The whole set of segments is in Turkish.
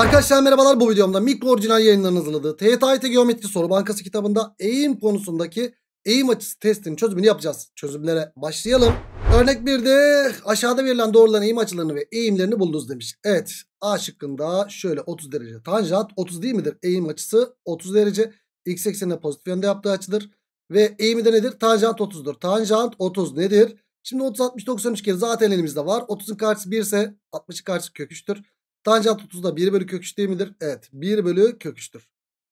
Arkadaşlar merhabalar bu videomda mikro orijinal yayınların hazırladığı TYT Geometri Soru Bankası kitabında eğim konusundaki eğim açısı testinin çözümünü yapacağız. Çözümlere başlayalım. Örnek 1'de aşağıda verilen doğruların eğim açılarını ve eğimlerini buldunuz demiş. Evet A şıkkında şöyle 30 derece tanjant 30 değil midir? Eğim açısı 30 derece. X eksenine pozitif yönde yaptığı açıdır. Ve eğimi de nedir? Tanjant 30'dur. Tanjant 30 nedir? Şimdi 30, 60, 90, 3 kere zaten elimizde var. 30'un karşısı 1 ise 60'ın karşısı kök Tanjant 30 da 1 bölü kök 3 değil midir? Evet 1 bölü kök 3'tür.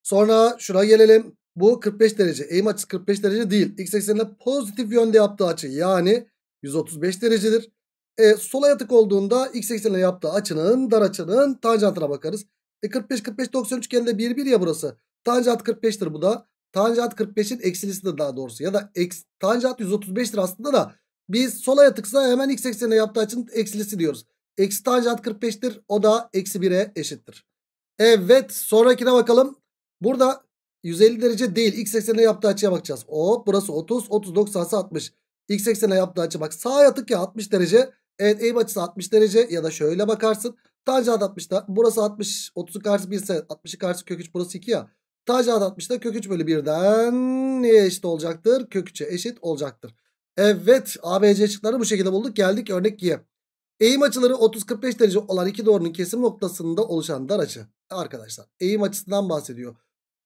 Sonra şuna gelelim. Bu 45 derece. Eğim açısı 45 derece değil. X eksenine pozitif yönde yaptığı açı yani 135 derecedir. E, sola yatık olduğunda x eksenine yaptığı açının dar açının tanjantına bakarız. E 45 45 90 üçgeninde 1 1 ya burası. Tanjant 45'tir bu da. Tanjant 45'in eksilisi de daha doğrusu ya da eks, tanjant 135'tir aslında da biz sola yatıksa hemen x eksenine yaptığı açının eksilisi diyoruz. Eksi tanjant 45'tir. O da eksi 1'e eşittir. Evet sonrakine bakalım. Burada 150 derece değil. X eksenine yaptığı açıya bakacağız. O burası 30. 30 90'sı 60. X eksenine yaptığı açı bak. Sağa yatık ya 60 derece. Evet eğim açısı 60 derece. Ya da şöyle bakarsın. Tanjant 60'da. Burası 60. 30'un karşısı 1 ise 60'ın karşısı kök 3. Burası 2 ya. Tanjant 60'da kök 3 bölü 1'den neye eşit olacaktır? Kök 3'e eşit olacaktır. Evet ABC şıkları bu şekilde bulduk. Geldik örnek 2'ye. Eğim açıları 30-45 derece olan iki doğrunun kesim noktasında oluşan dar açı. Arkadaşlar eğim açısından bahsediyor.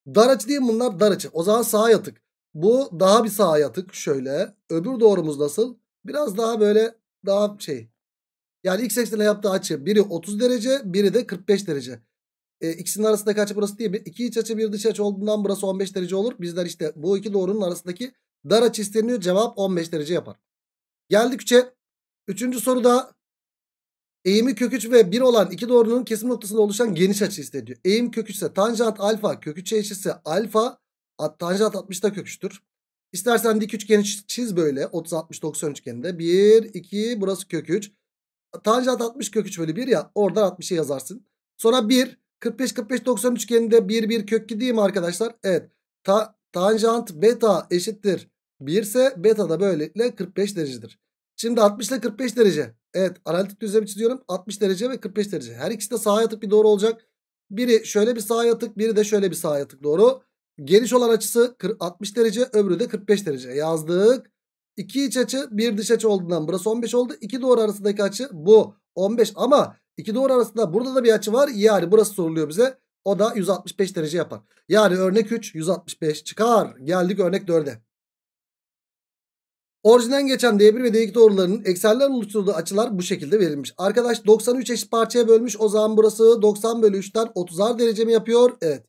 Dar açı değil bunlar dar açı. O zaman sağa yatık. Bu daha bir sağa yatık şöyle. Öbür doğrumuz nasıl? Biraz daha böyle daha şey. Yani x ekseniyle yaptığı açı biri 30 derece biri de 45 derece. E, ikisinin arasındaki açı burası diye mi? İki iç açı bir dış açı olduğundan burası 15 derece olur. Bizler işte bu iki doğrunun arasındaki dar açı isteniyor. Cevap 15 derece yapar. Geldik 3'e. Üçüncü soruda Eğimi köküç ve 1 olan iki doğrunun kesim noktasında oluşan geniş açı istediyor. Eğim köküçse tanjant alfa köküçe eşitse alfa tanjant 60'da köküçtür. İstersen dik üçgeni çiz böyle 30-60-90 üçgeninde. 1, 2 burası köküç. Tanjant 60 köküç bölü 1 ya oradan 60'ı yazarsın. Sonra 1, 45-45-90 üçgeninde 1, 1 kök gideyim arkadaşlar. Evet ta, tanjant beta eşittir 1 ise beta da böylelikle 45 derecedir. Şimdi 60 ile 45 derece. Evet analitik düzlem çiziyorum. 60 derece ve 45 derece. Her ikisi de sağa yatık bir doğru olacak. Biri şöyle bir sağa yatık biri de şöyle bir sağa yatık doğru. Geniş olan açısı 60 derece öbürü de 45 derece yazdık. İki iç açı bir dış açı olduğundan burası 15 oldu. İki doğru arasındaki açı bu 15 ama iki doğru arasında burada da bir açı var. Yani burası soruluyor bize. O da 165 derece yapar. Yani örnek 3 165 çıkar. Geldik örnek 4'e. Orijinden geçen D1 ve D2 doğrularının eksenler oluşturduğu açılar bu şekilde verilmiş. Arkadaş 93 eşit parçaya bölmüş. O zaman burası 90 bölü 3'ten 30'ar derece mi yapıyor? Evet.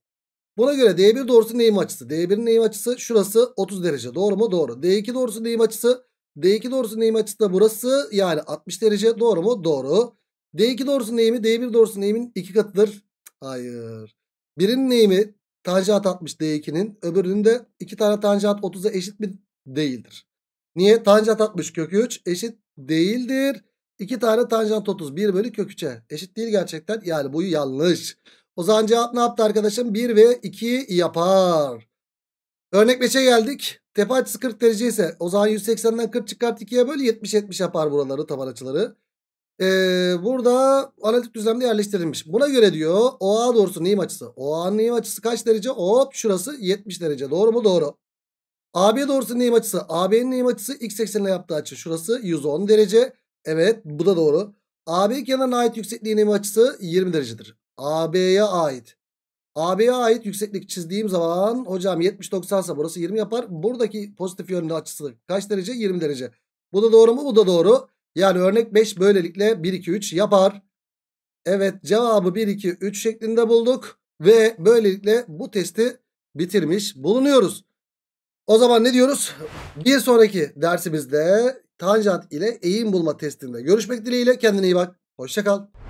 Buna göre D1 doğrusunun neyim açısı. D1'in neyim açısı şurası 30 derece. Doğru mu? Doğru. D2 doğrusunun neyim açısı. D2 doğrusunun neyim açısı da burası. Yani 60 derece. Doğru mu? Doğru. D2 doğrusunun eğimi D1 doğrusunun eğimin iki katıdır. Hayır. Birinin eğimi tanjant 60 D2'nin. Öbürünün de iki tane tanjant 30'a eşit mi değildir. Niye? Tanjant 60 kök 3 eşit değildir. 2 tane tanjant 30. 1 bölü kök 3'e. Eşit değil gerçekten. Yani bu yanlış. O zaman cevap ne yaptı arkadaşım? 1 ve 2 yapar. Örnek 5'e geldik. Tepe açısı 40 derece ise o zaman 180'den 40 çıkart 2'ye böl 70-70 yapar buraları taban açıları. Ee, burada analitik düzlemde yerleştirilmiş. Buna göre diyor OA doğrusu neyim açısı? OA'nın neyim açısı kaç derece? Hop şurası 70 derece. Doğru mu? Doğru. AB doğrusunun eğim açısı. AB'nin eğim açısı x eksenine yaptığı açı. Şurası 110 derece. Evet bu da doğru. AB kenarına ait yüksekliğin eğim açısı 20 derecedir. AB'ye ait. AB'ye ait yükseklik çizdiğim zaman hocam 70-90 ise burası 20 yapar. Buradaki pozitif yönlü açısı kaç derece? 20 derece. Bu da doğru mu? Bu da doğru. Yani örnek 5 böylelikle 1-2-3 yapar. Evet cevabı 1-2-3 şeklinde bulduk. Ve böylelikle bu testi bitirmiş bulunuyoruz. O zaman ne diyoruz? Bir sonraki dersimizde tanjant ile eğim bulma testinde görüşmek dileğiyle. Kendine iyi bak. Hoşçakal.